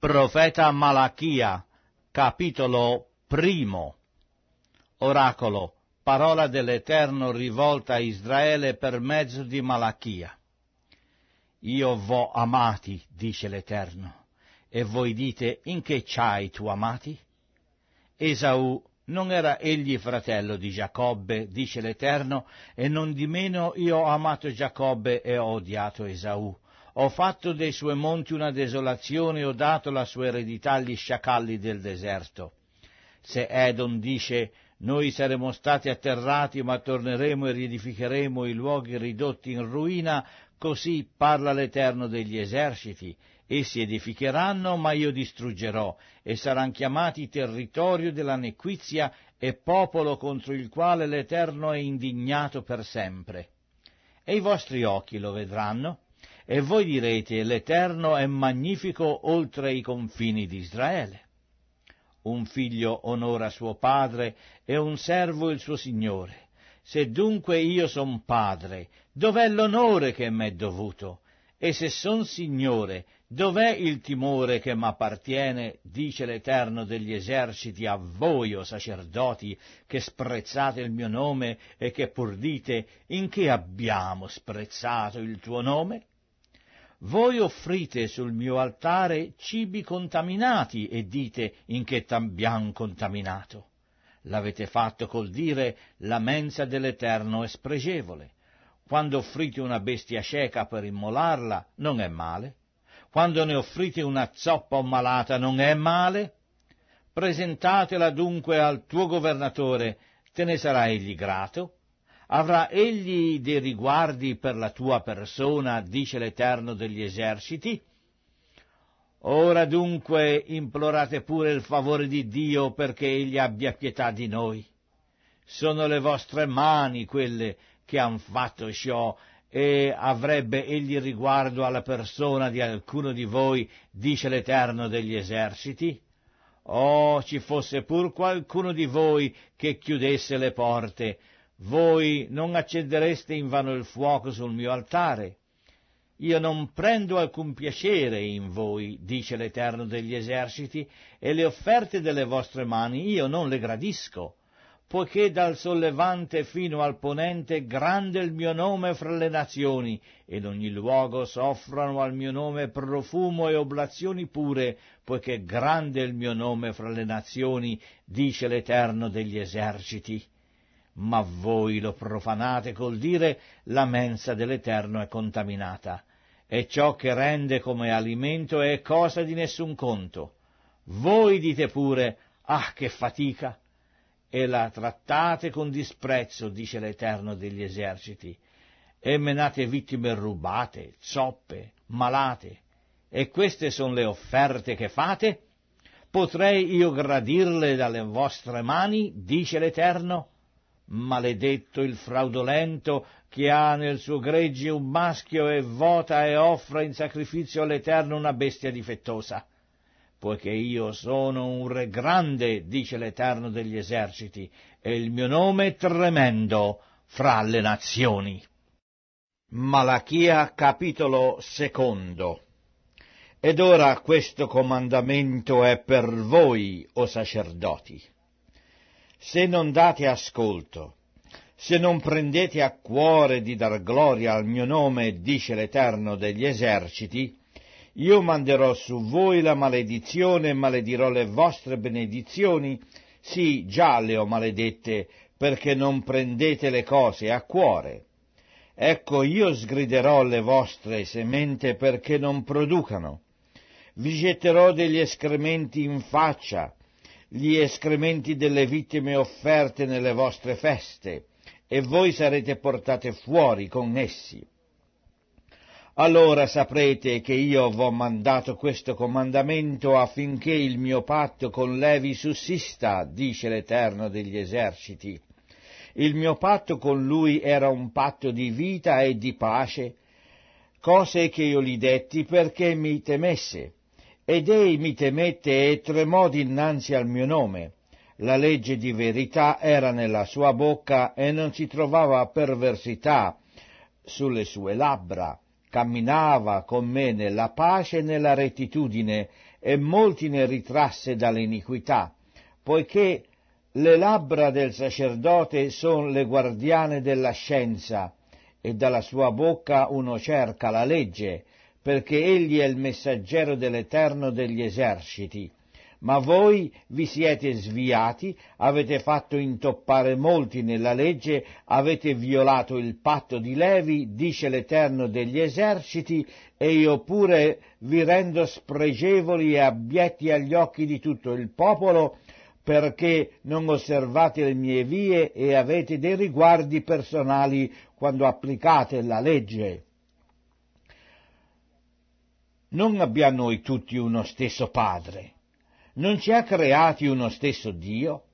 Profeta Malachia, capitolo primo. Oracolo, parola dell'Eterno rivolta a Israele per mezzo di Malachia. Io v'ho amati, dice l'Eterno, e voi dite, in che c'hai tu amati? Esaù non era egli fratello di Giacobbe, dice l'Eterno, e non di meno io ho amato Giacobbe e ho odiato Esaù ho fatto dei suoi monti una desolazione e ho dato la sua eredità agli sciacalli del deserto. Se Edom dice noi saremo stati atterrati ma torneremo e riedificheremo i luoghi ridotti in ruina, così parla l'Eterno degli eserciti. Essi edificheranno, ma io distruggerò, e saranno chiamati territorio della nequizia e popolo contro il quale l'Eterno è indignato per sempre. E i vostri occhi lo vedranno, e voi direte, l'Eterno è magnifico oltre i confini di Israele. Un figlio onora suo padre e un servo il suo signore. Se dunque io son padre, dov'è l'onore che m'è dovuto? E se son signore, dov'è il timore che m'appartiene, dice l'Eterno degli eserciti, a voi, o sacerdoti, che sprezzate il mio nome e che pur dite, in che abbiamo sprezzato il tuo nome? voi offrite sul mio altare cibi contaminati e dite in che t'abbiam contaminato. L'avete fatto col dire la mensa dell'Eterno è spregevole. Quando offrite una bestia cieca per immolarla, non è male. Quando ne offrite una zoppa o malata, non è male. Presentatela dunque al tuo governatore, te ne sarà egli grato, Avrà egli dei riguardi per la tua persona, dice l'Eterno degli eserciti? Ora dunque implorate pure il favore di Dio perché egli abbia pietà di noi. Sono le vostre mani quelle che han fatto ciò e avrebbe egli riguardo alla persona di alcuno di voi, dice l'Eterno degli eserciti? Oh, ci fosse pur qualcuno di voi che chiudesse le porte, voi non accendereste invano il fuoco sul mio altare. Io non prendo alcun piacere in voi, dice l'Eterno degli eserciti, e le offerte delle vostre mani io non le gradisco, poiché dal sollevante fino al ponente grande il mio nome fra le nazioni, ed ogni luogo s'offrano al mio nome profumo e oblazioni pure, poiché grande il mio nome fra le nazioni, dice l'Eterno degli eserciti ma voi lo profanate col dire la mensa dell'Eterno è contaminata, e ciò che rende come alimento è cosa di nessun conto. Voi dite pure, ah che fatica! E la trattate con disprezzo, dice l'Eterno degli eserciti, e menate vittime rubate, zoppe, malate. E queste sono le offerte che fate? Potrei io gradirle dalle vostre mani, dice l'Eterno? Maledetto il fraudolento che ha nel suo gregge un maschio e vota e offre in sacrificio all'Eterno una bestia difettosa. Poiché io sono un re grande, dice l'Eterno degli eserciti, e il mio nome è tremendo fra le nazioni. Malachia capitolo secondo Ed ora questo comandamento è per voi, o sacerdoti se non date ascolto, se non prendete a cuore di dar gloria al mio nome, dice l'Eterno degli eserciti, io manderò su voi la maledizione e maledirò le vostre benedizioni, sì, già le ho maledette, perché non prendete le cose a cuore. Ecco, io sgriderò le vostre semente perché non producano. Vi getterò degli escrementi in faccia, gli escrementi delle vittime offerte nelle vostre feste, e voi sarete portate fuori con essi. Allora saprete che io v'ho mandato questo comandamento affinché il mio patto con Levi sussista, dice l'Eterno degli eserciti. Il mio patto con lui era un patto di vita e di pace, cose che io gli detti perché mi temesse ed ei mi temette e tremò dinanzi al mio nome. La legge di verità era nella sua bocca e non si trovava perversità sulle sue labbra. Camminava con me nella pace e nella rettitudine e molti ne ritrasse dall'iniquità, poiché le labbra del sacerdote sono le guardiane della scienza e dalla sua bocca uno cerca la legge, perché egli è il messaggero dell'Eterno degli eserciti. Ma voi vi siete sviati, avete fatto intoppare molti nella legge, avete violato il patto di Levi, dice l'Eterno degli eserciti, e io pure vi rendo spregevoli e abietti agli occhi di tutto il popolo, perché non osservate le mie vie e avete dei riguardi personali quando applicate la legge non abbiamo noi tutti uno stesso Padre, non ci ha creati uno stesso Dio?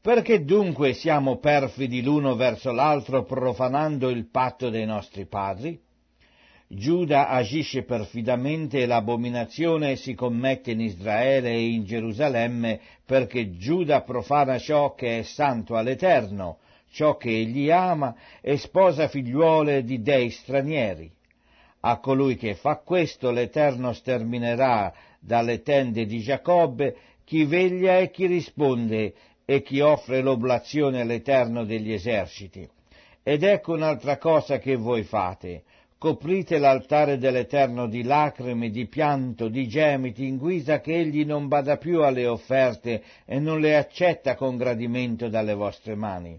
Perché dunque siamo perfidi l'uno verso l'altro profanando il patto dei nostri padri? Giuda agisce perfidamente e l'abominazione si commette in Israele e in Gerusalemme perché Giuda profana ciò che è santo all'Eterno, ciò che egli ama e sposa figliuole di dei stranieri. A colui che fa questo l'Eterno sterminerà dalle tende di Giacobbe chi veglia e chi risponde e chi offre l'oblazione all'Eterno degli eserciti. Ed ecco un'altra cosa che voi fate. Coprite l'altare dell'Eterno di lacrime, di pianto, di gemiti, in guisa che egli non bada più alle offerte e non le accetta con gradimento dalle vostre mani.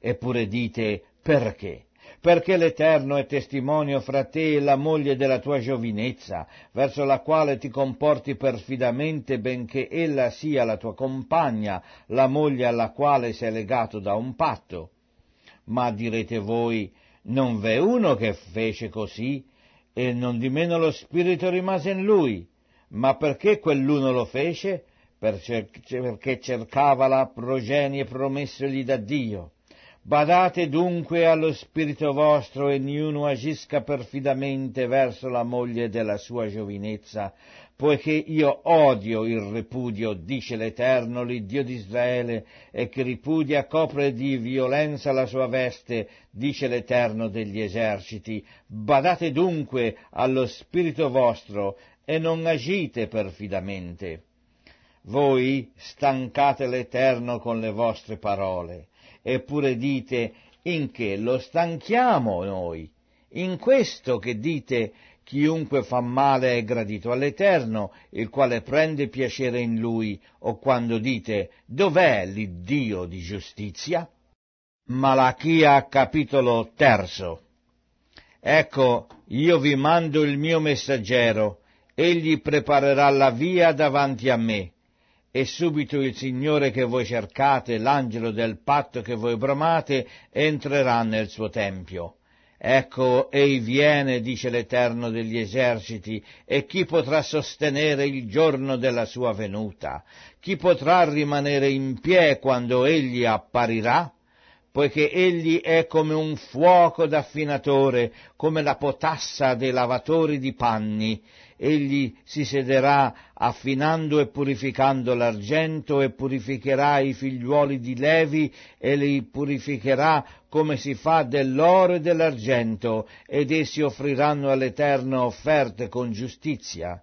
Eppure dite perché? perché l'Eterno è testimonio fra te e la moglie della tua giovinezza, verso la quale ti comporti perfidamente, benché ella sia la tua compagna, la moglie alla quale sei legato da un patto. Ma direte voi, non v'è uno che fece così, e non di meno lo spirito rimase in lui. Ma perché quell'uno lo fece? Perché cercava la progenie promessegli da Dio. Badate dunque allo spirito vostro e niuno agisca perfidamente verso la moglie della sua giovinezza, poiché io odio il ripudio, dice l'Eterno, l'Iddio di Israele, e chi ripudia copre di violenza la sua veste, dice l'Eterno degli eserciti. Badate dunque allo spirito vostro e non agite perfidamente. Voi stancate l'Eterno con le vostre parole eppure dite in che lo stanchiamo noi, in questo che dite chiunque fa male è gradito all'Eterno, il quale prende piacere in lui, o quando dite dov'è l'Iddio di giustizia? Malachia capitolo terzo. Ecco, io vi mando il mio messaggero, egli preparerà la via davanti a me. E subito il Signore che voi cercate, l'angelo del patto che voi bramate, entrerà nel suo tempio. Ecco, ei viene, dice l'Eterno degli eserciti, e chi potrà sostenere il giorno della sua venuta? Chi potrà rimanere in pie quando egli apparirà? poiché egli è come un fuoco d'affinatore, come la potassa dei lavatori di panni, egli si sederà affinando e purificando l'argento e purificherà i figliuoli di Levi e li purificherà come si fa dell'oro e dell'argento ed essi offriranno all'Eterno offerte con giustizia.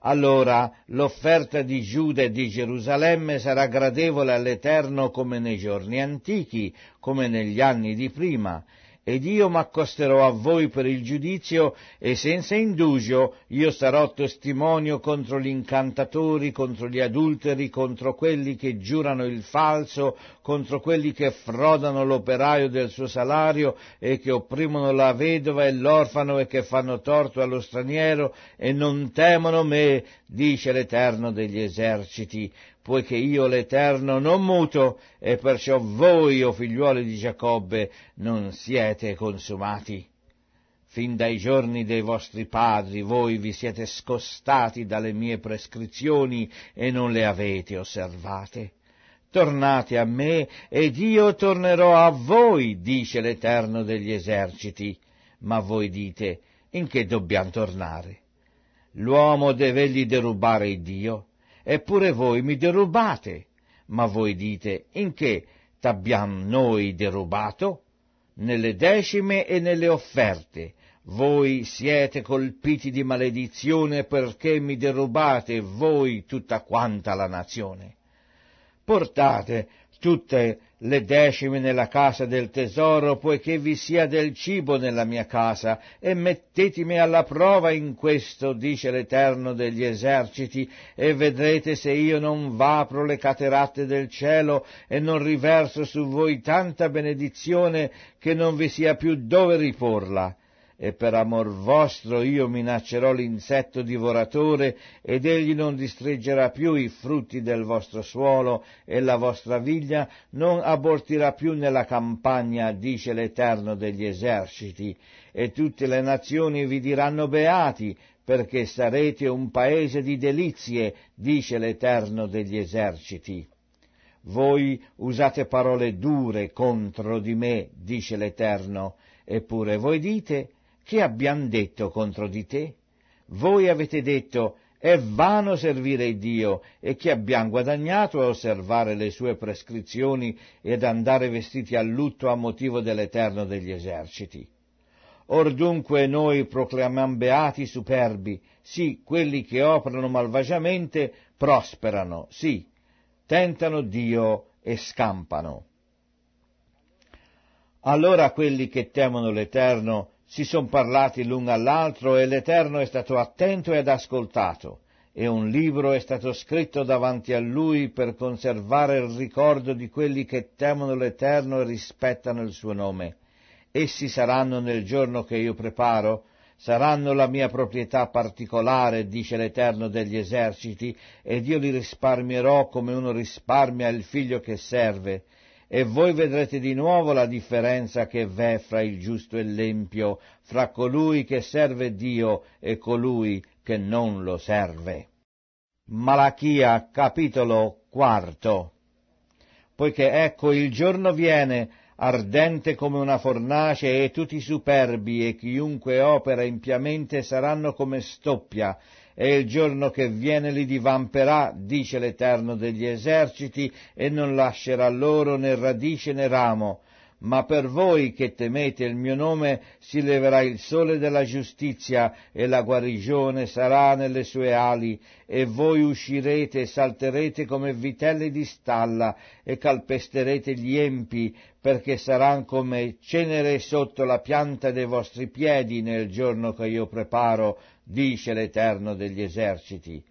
Allora l'offerta di Giuda e di Gerusalemme sarà gradevole all'Eterno come nei giorni antichi, come negli anni di prima, ed io m'accosterò a voi per il giudizio e senza indugio io sarò testimonio contro gli incantatori, contro gli adulteri, contro quelli che giurano il falso, contro quelli che frodano l'operaio del suo salario e che opprimono la vedova e l'orfano e che fanno torto allo straniero e non temono me, dice l'Eterno degli eserciti poiché io l'Eterno non muto, e perciò voi, o figliuoli di Giacobbe, non siete consumati. Fin dai giorni dei vostri padri voi vi siete scostati dalle mie prescrizioni e non le avete osservate. Tornate a me ed io tornerò a voi, dice l'Eterno degli eserciti. Ma voi dite, in che dobbiamo tornare? L'uomo deve egli derubare Dio? eppure voi mi derubate. Ma voi dite, in che t'abbiam noi derubato? Nelle decime e nelle offerte. Voi siete colpiti di maledizione perché mi derubate voi tutta quanta la nazione. Portate tutte le decime nella casa del tesoro, poiché vi sia del cibo nella mia casa, e mettetemi alla prova in questo, dice l'Eterno degli eserciti, e vedrete se io non vapro le cateratte del cielo e non riverso su voi tanta benedizione che non vi sia più dove riporla e per amor vostro io minaccerò l'insetto divoratore, ed egli non distreggerà più i frutti del vostro suolo e la vostra viglia non abortirà più nella campagna, dice l'Eterno degli eserciti, e tutte le nazioni vi diranno beati, perché sarete un paese di delizie, dice l'Eterno degli eserciti. Voi usate parole dure contro di me, dice l'Eterno, eppure voi dite che abbiamo detto contro di te? Voi avete detto, è vano servire Dio e che abbiamo guadagnato a osservare le sue prescrizioni ed andare vestiti a lutto a motivo dell'Eterno degli eserciti. Or dunque noi proclamiamo beati superbi, sì, quelli che operano malvagiamente prosperano, sì, tentano Dio e scampano. Allora quelli che temono l'Eterno si son parlati l'un all'altro e l'Eterno è stato attento ed ascoltato, e un libro è stato scritto davanti a lui per conservare il ricordo di quelli che temono l'Eterno e rispettano il suo nome. Essi saranno nel giorno che io preparo, saranno la mia proprietà particolare, dice l'Eterno degli eserciti, ed io li risparmierò come uno risparmia il figlio che serve, e voi vedrete di nuovo la differenza che v'è fra il giusto e l'empio, fra colui che serve Dio e colui che non lo serve. Malachia capitolo quarto. Poiché ecco il giorno viene ardente come una fornace, e tutti i superbi e chiunque opera impiamente saranno come stoppia, e il giorno che viene li divamperà, dice l'Eterno degli eserciti, e non lascerà loro né radice né ramo, ma per voi che temete il mio nome si leverà il sole della giustizia e la guarigione sarà nelle sue ali, e voi uscirete e salterete come vitelli di stalla e calpesterete gli empi, perché saranno come cenere sotto la pianta dei vostri piedi nel giorno che io preparo, dice l'Eterno degli eserciti.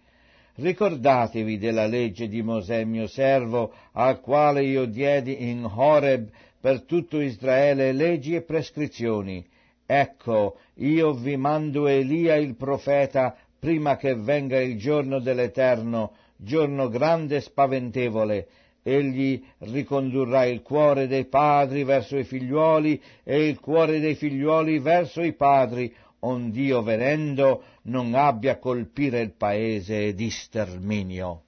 Ricordatevi della legge di Mosè mio servo, al quale io diedi in Horeb per tutto Israele leggi e prescrizioni. Ecco, io vi mando Elia il profeta prima che venga il giorno dell'Eterno, giorno grande e spaventevole. Egli ricondurrà il cuore dei padri verso i figliuoli e il cuore dei figliuoli verso i padri, ond'io venendo non abbia colpire il paese di sterminio.